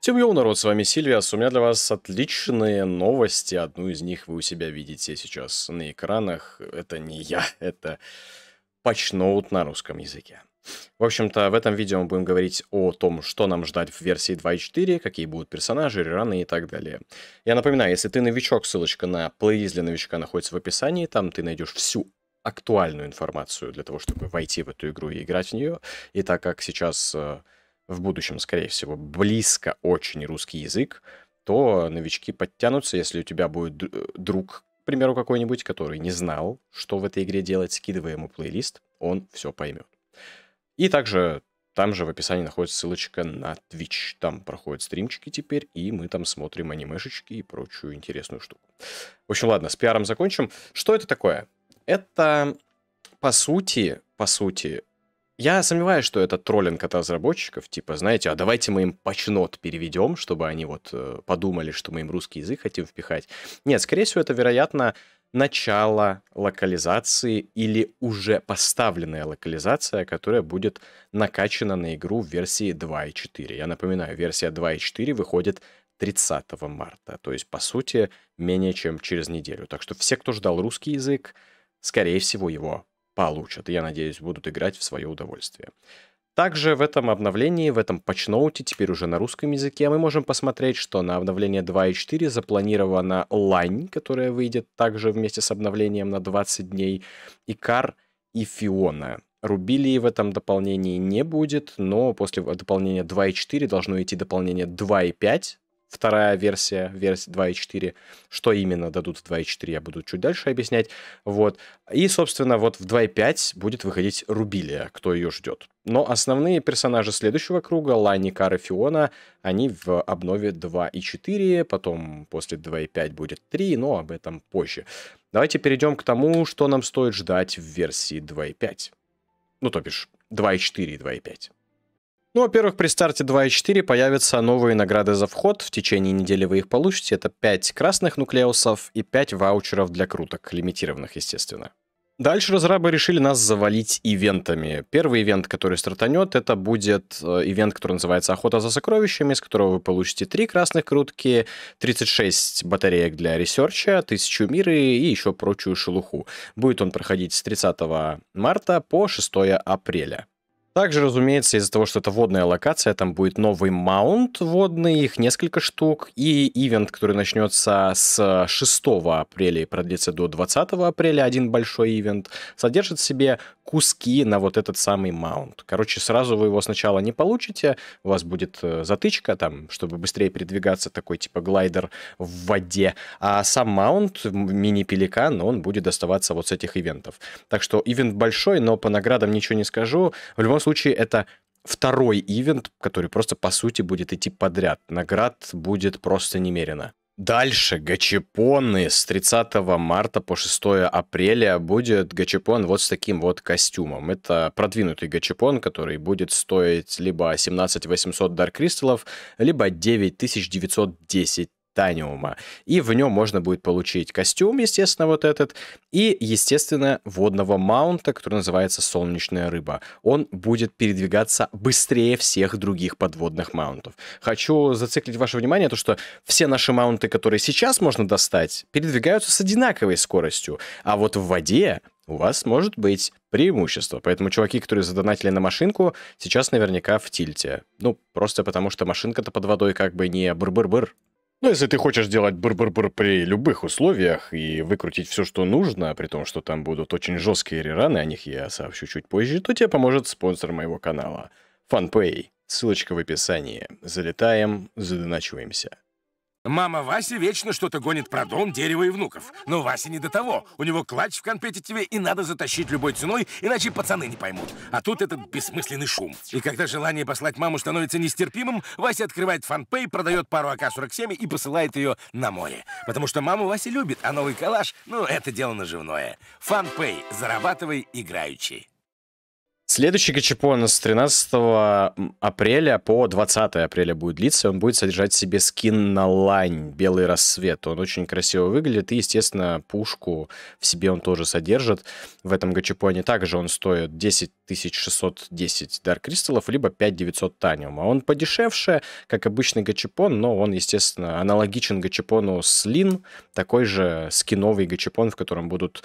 Всем йоу, народ, с вами Сильвиас. У меня для вас отличные новости. Одну из них вы у себя видите сейчас на экранах. Это не я, это патчноут на русском языке. В общем-то, в этом видео мы будем говорить о том, что нам ждать в версии 2.4, какие будут персонажи, рераны и так далее. Я напоминаю, если ты новичок, ссылочка на плейлист для новичка находится в описании, там ты найдешь всю актуальную информацию для того, чтобы войти в эту игру и играть в нее. И так как сейчас э, в будущем, скорее всего, близко очень русский язык, то новички подтянутся, если у тебя будет э, друг, к примеру, какой-нибудь, который не знал, что в этой игре делать, скидывая ему плейлист, он все поймет. И также там же в описании находится ссылочка на Twitch. Там проходят стримчики теперь, и мы там смотрим анимешечки и прочую интересную штуку. В общем, ладно, с пиаром закончим. Что это такое? Это, по сути, по сути, я сомневаюсь, что это троллинг от разработчиков, типа, знаете, а давайте мы им почнот переведем, чтобы они вот э, подумали, что мы им русский язык хотим впихать. Нет, скорее всего, это, вероятно, начало локализации или уже поставленная локализация, которая будет накачана на игру в версии 2.4. Я напоминаю, версия 2.4 выходит 30 марта, то есть, по сути, менее чем через неделю. Так что все, кто ждал русский язык, скорее всего, его получат. я надеюсь, будут играть в свое удовольствие. Также в этом обновлении, в этом патчноуте, теперь уже на русском языке, мы можем посмотреть, что на обновление 2.4 запланирована Лань, которая выйдет также вместе с обновлением на 20 дней, Икар и Фиона. Рубилии в этом дополнении не будет, но после э, дополнения 2.4 должно идти дополнение 2.5, вторая версия, версия 2.4. Что именно дадут в 2.4, я буду чуть дальше объяснять. Вот. И, собственно, вот в 2.5 будет выходить Рубилия, кто ее ждет. Но основные персонажи следующего круга, Лани, Кар Фиона, они в обнове 2.4, потом после 2.5 будет 3, но об этом позже. Давайте перейдем к тому, что нам стоит ждать в версии 2.5. Ну, то бишь, 2.4 и 2.5. Ну, во-первых, при старте 2.4 появятся новые награды за вход. В течение недели вы их получите. Это 5 красных нуклеусов и 5 ваучеров для круток, лимитированных, естественно. Дальше разрабы решили нас завалить ивентами. Первый ивент, который стартанет, это будет э, ивент, который называется «Охота за сокровищами», из которого вы получите 3 красных крутки, 36 батареек для ресерча, 1000 миры и еще прочую шелуху. Будет он проходить с 30 марта по 6 апреля. Также, разумеется, из-за того, что это водная локация, там будет новый маунт водный, их несколько штук, и ивент, который начнется с 6 апреля и продлится до 20 апреля, один большой ивент, содержит в себе куски на вот этот самый маунт. Короче, сразу вы его сначала не получите, у вас будет э, затычка там, чтобы быстрее передвигаться, такой типа глайдер в воде, а сам маунт, мини-пеликан, он будет доставаться вот с этих ивентов. Так что ивент большой, но по наградам ничего не скажу. В любом моем случае это второй ивент, который просто, по сути, будет идти подряд. Наград будет просто немерено. Дальше гачепоны с 30 марта по 6 апреля будет гачепон вот с таким вот костюмом. Это продвинутый гачепон, который будет стоить либо 17 800 дар кристаллов, либо 9 910 титаниума. И в нем можно будет получить костюм, естественно, вот этот, и, естественно, водного маунта, который называется «Солнечная рыба». Он будет передвигаться быстрее всех других подводных маунтов. Хочу зациклить ваше внимание то, что все наши маунты, которые сейчас можно достать, передвигаются с одинаковой скоростью, а вот в воде у вас может быть преимущество. Поэтому чуваки, которые задонатили на машинку, сейчас наверняка в тильте. Ну, просто потому что машинка-то под водой как бы не быр-быр-быр. Ну, если ты хочешь делать бр-бр-бр при любых условиях и выкрутить все, что нужно, при том, что там будут очень жесткие рераны, о них я сообщу чуть позже, то тебе поможет спонсор моего канала — FunPay. Ссылочка в описании. Залетаем, задоначиваемся. Мама Васи вечно что-то гонит про дом, дерево и внуков. Но Вася не до того. У него клатч в компетитиве, и надо затащить любой ценой, иначе пацаны не поймут. А тут этот бессмысленный шум. И когда желание послать маму становится нестерпимым, Вася открывает фанпей, продает пару АК-47 и посылает ее на море. Потому что маму Вася любит, а новый калаш, ну, это дело наживное. Фанпей. Зарабатывай играючи. Следующий нас с 13 апреля по 20 апреля будет длиться. Он будет содержать в себе скин на лань, белый рассвет. Он очень красиво выглядит. И, естественно, пушку в себе он тоже содержит. В этом гачапоне также он стоит 10 610 дар кристаллов, либо 5 900 таниума. Он подешевше, как обычный гачапон, но он, естественно, аналогичен гачапону с лин. Такой же скиновый гачапон, в котором будут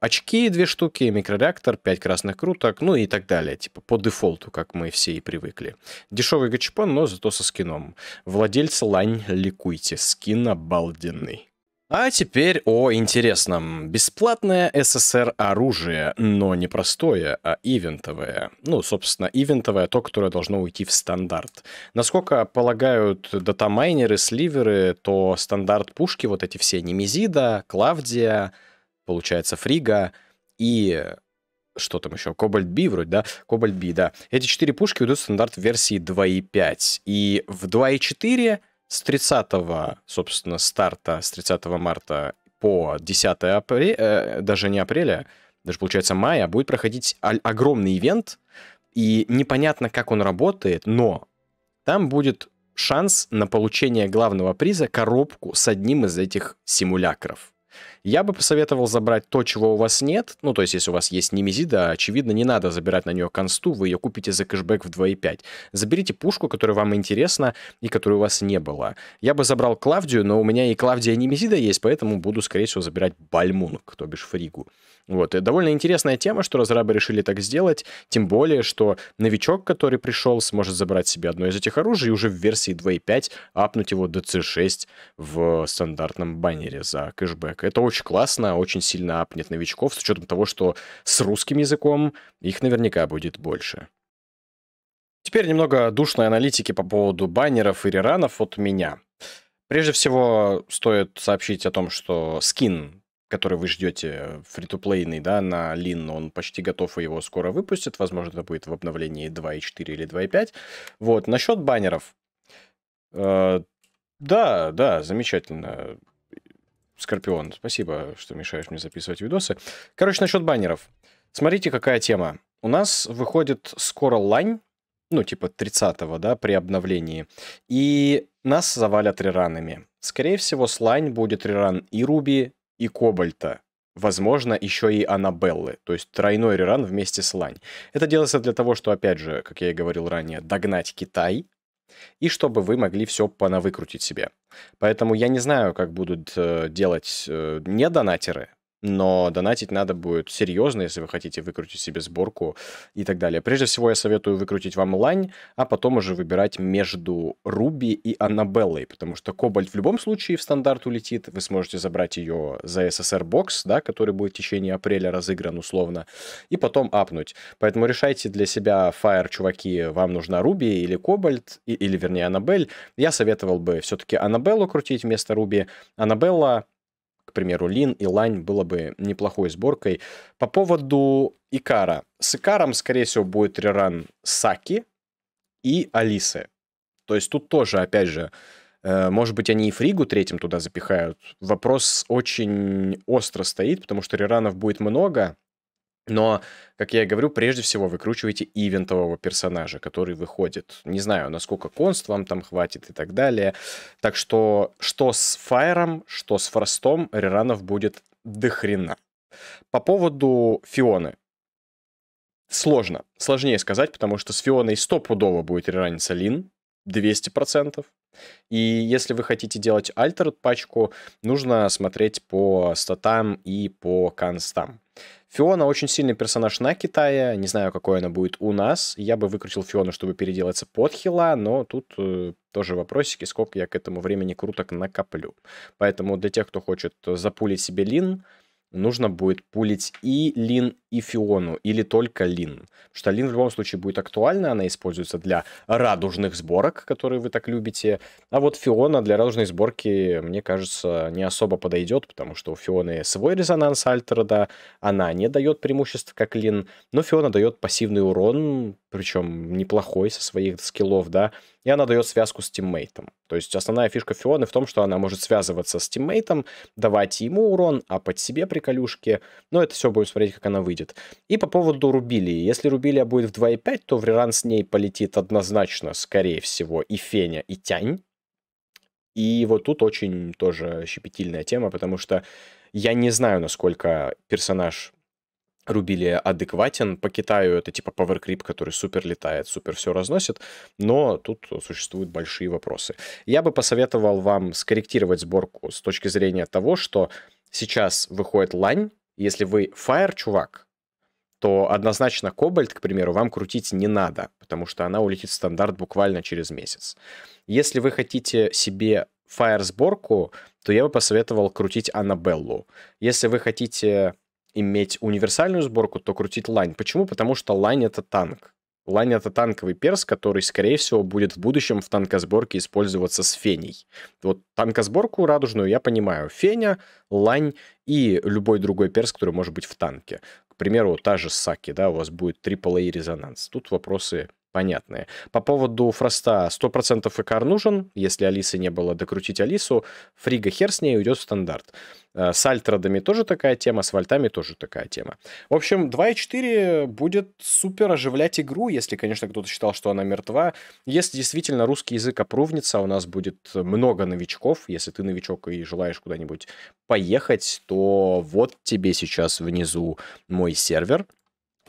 очки две штуки, микрореактор, 5 красных круток, ну и так далее. Типа по дефолту, как мы все и привыкли. Дешевый гачапон, но зато со скином. Владельца лань ликуйте, скин обалденный. А теперь о интересном. Бесплатное ССР оружие, но не простое, а ивентовое. Ну, собственно, ивентовое то, которое должно уйти в стандарт. Насколько полагают датамайнеры, сливеры, то стандарт пушки, вот эти все Немезида, Клавдия, получается, Фрига и э, что там еще, Кобальт Би вроде, да? Кобальт Би, да. Эти четыре пушки уйдут в стандарт в версии 2.5. И в 2.4 с 30, собственно, старта, с 30 марта по 10 апреля, э, даже не апреля, даже, получается, мая, будет проходить огромный ивент, и непонятно, как он работает, но там будет шанс на получение главного приза коробку с одним из этих симулякров. Я бы посоветовал забрать то, чего у вас нет. Ну, то есть, если у вас есть немезида, очевидно, не надо забирать на нее консту, вы ее купите за кэшбэк в 2,5. Заберите пушку, которая вам интересна и которой у вас не было. Я бы забрал Клавдию, но у меня и Клавдия и немезида есть, поэтому буду, скорее всего, забирать Бальмунг, то бишь Фригу. Вот. И довольно интересная тема, что разрабы решили так сделать, тем более, что новичок, который пришел, сможет забрать себе одно из этих оружий и уже в версии 2.5 апнуть его до C6 в стандартном баннере за кэшбэк. Это очень классно, очень сильно апнет новичков, с учетом того, что с русским языком их наверняка будет больше. Теперь немного душной аналитики по поводу баннеров и реранов от меня. Прежде всего, стоит сообщить о том, что скин который вы ждете, фри то да, на Лин, он почти готов, и его скоро выпустят. Возможно, это будет в обновлении 2.4 или 2.5. Вот, насчет баннеров. Э, да, да, замечательно. Скорпион, спасибо, что мешаешь мне записывать видосы. Короче, насчет баннеров. Смотрите, какая тема. У нас выходит скоро лань, ну, типа 30-го, да, при обновлении. И нас завалят реранами. Скорее всего, с лань будет реран и Руби, и Кобальта. Возможно, еще и Аннабеллы, то есть тройной реран вместе с Лань. Это делается для того, что, опять же, как я и говорил ранее, догнать Китай, и чтобы вы могли все понавыкрутить себе. Поэтому я не знаю, как будут э, делать э, не донатеры но донатить надо будет серьезно, если вы хотите выкрутить себе сборку и так далее. Прежде всего, я советую выкрутить вам лань, а потом уже выбирать между Руби и Аннабеллой, потому что Кобальт в любом случае в стандарт улетит, вы сможете забрать ее за СССР бокс, да, который будет в течение апреля разыгран условно, и потом апнуть. Поэтому решайте для себя, фаер чуваки, вам нужна Руби или Кобальт, или вернее Аннабель. Я советовал бы все-таки Аннабеллу крутить вместо Руби. Аннабелла примеру, Лин и Лань было бы неплохой сборкой. По поводу Икара. С Икаром, скорее всего, будет реран Саки и Алисы. То есть тут тоже, опять же, э, может быть, они и Фригу третьим туда запихают. Вопрос очень остро стоит, потому что реранов будет много, но, как я и говорю, прежде всего выкручиваете ивентового персонажа, который выходит. Не знаю, насколько конст вам там хватит и так далее. Так что, что с Фаером, что с Фростом, реранов будет дохрена. По поводу Фионы. Сложно. Сложнее сказать, потому что с Фионой стопудово будет рераниться Лин. 200%. И если вы хотите делать альтер пачку, нужно смотреть по статам и по констам. Фиона очень сильный персонаж на Китае. Не знаю, какой она будет у нас. Я бы выкрутил Фиону, чтобы переделаться под хила, но тут э, тоже вопросики, сколько я к этому времени круток накоплю. Поэтому для тех, кто хочет э, запулить себе лин, нужно будет пулить и лин, и фиону, или только лин. Потому что лин в любом случае будет актуальна, она используется для радужных сборок, которые вы так любите. А вот фиона для радужной сборки, мне кажется, не особо подойдет, потому что у фионы свой резонанс альтера, да, она не дает преимуществ, как лин, но фиона дает пассивный урон, причем неплохой со своих скиллов, да, и она дает связку с тиммейтом. То есть основная фишка Фионы в том, что она может связываться с тиммейтом, давать ему урон, а под себе приколюшки. Но ну, это все будем смотреть, как она выйдет. И по поводу Рубилии. Если Рубилия будет в 2.5, то в реран с ней полетит однозначно, скорее всего, и Феня, и Тянь. И вот тут очень тоже щепетильная тема, потому что я не знаю, насколько персонаж Рубилия адекватен. По Китаю это типа PowerCrip, который супер летает, супер все разносит, но тут существуют большие вопросы. Я бы посоветовал вам скорректировать сборку с точки зрения того, что сейчас выходит лань, если вы Fire чувак, то однозначно кобальт, к примеру, вам крутить не надо, потому что она улетит в стандарт буквально через месяц. Если вы хотите себе Fire сборку, то я бы посоветовал крутить Аннабеллу. Если вы хотите иметь универсальную сборку, то крутить лань. Почему? Потому что лань — это танк. Лань — это танковый перс, который, скорее всего, будет в будущем в танкосборке использоваться с феней. Вот танкосборку радужную я понимаю. Феня, лань и любой другой перс, который может быть в танке. К примеру, та же Саки, да, у вас будет AAA резонанс. Тут вопросы понятные. По поводу Фроста, 100% ЭКР нужен, если Алисы не было, докрутить Алису, Фрига хер с ней уйдет в стандарт. Э, с альтрадами тоже такая тема, с вольтами тоже такая тема. В общем, 2.4 будет супер оживлять игру, если, конечно, кто-то считал, что она мертва. Если действительно русский язык опровнится, у нас будет много новичков. Если ты новичок и желаешь куда-нибудь поехать, то вот тебе сейчас внизу мой сервер,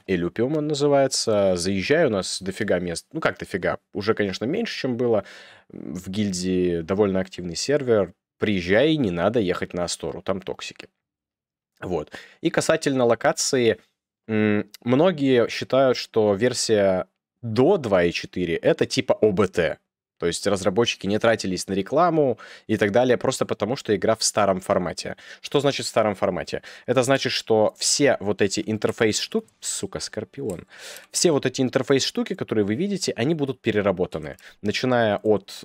Элюпиум он называется. заезжаю у нас дофига мест. Ну, как дофига? Уже, конечно, меньше, чем было. В гильдии довольно активный сервер. Приезжай, не надо ехать на Астору, там токсики. Вот. И касательно локации, многие считают, что версия до 2.4 это типа ОБТ. То есть разработчики не тратились на рекламу и так далее, просто потому что игра в старом формате. Что значит в старом формате? Это значит, что все вот эти интерфейс-штуки... Сука, Скорпион. Все вот эти интерфейс-штуки, которые вы видите, они будут переработаны. Начиная от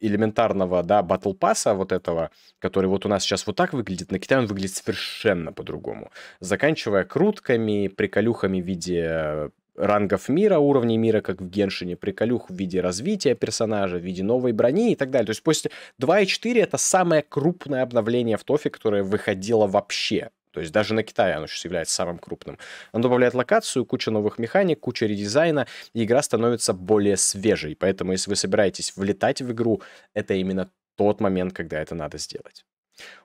элементарного, да, батл пасса вот этого, который вот у нас сейчас вот так выглядит, на Китае он выглядит совершенно по-другому. Заканчивая крутками, приколюхами в виде э, рангов мира, уровней мира, как в Геншине, приколюх в виде развития персонажа, в виде новой брони и так далее. То есть после 2.4 это самое крупное обновление в Тофе, которое выходило вообще. То есть даже на Китае оно сейчас является самым крупным. Оно добавляет локацию, куча новых механик, куча редизайна, и игра становится более свежей. Поэтому если вы собираетесь влетать в игру, это именно тот момент, когда это надо сделать.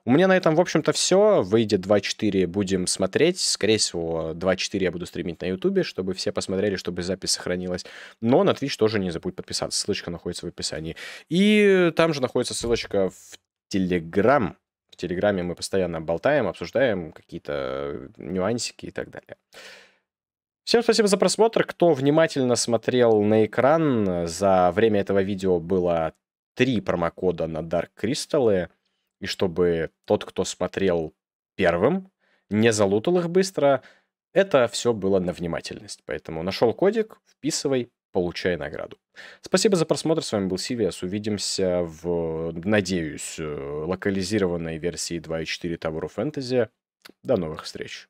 У меня на этом, в общем-то, все. Выйдет 2.4, будем смотреть. Скорее всего, 2.4 я буду стримить на Ютубе, чтобы все посмотрели, чтобы запись сохранилась. Но на Twitch тоже не забудь подписаться. Ссылочка находится в описании. И там же находится ссылочка в Телеграм. В Телеграме мы постоянно болтаем, обсуждаем какие-то э, нюансики и так далее. Всем спасибо за просмотр. Кто внимательно смотрел на экран, э, за время этого видео было три промокода на Dark Crystal и чтобы тот, кто смотрел первым, не залутал их быстро, это все было на внимательность. Поэтому нашел кодик, вписывай, получай награду. Спасибо за просмотр, с вами был Сивиас, увидимся в, надеюсь, э, локализированной версии 2.4 Tower of Fantasy. До новых встреч!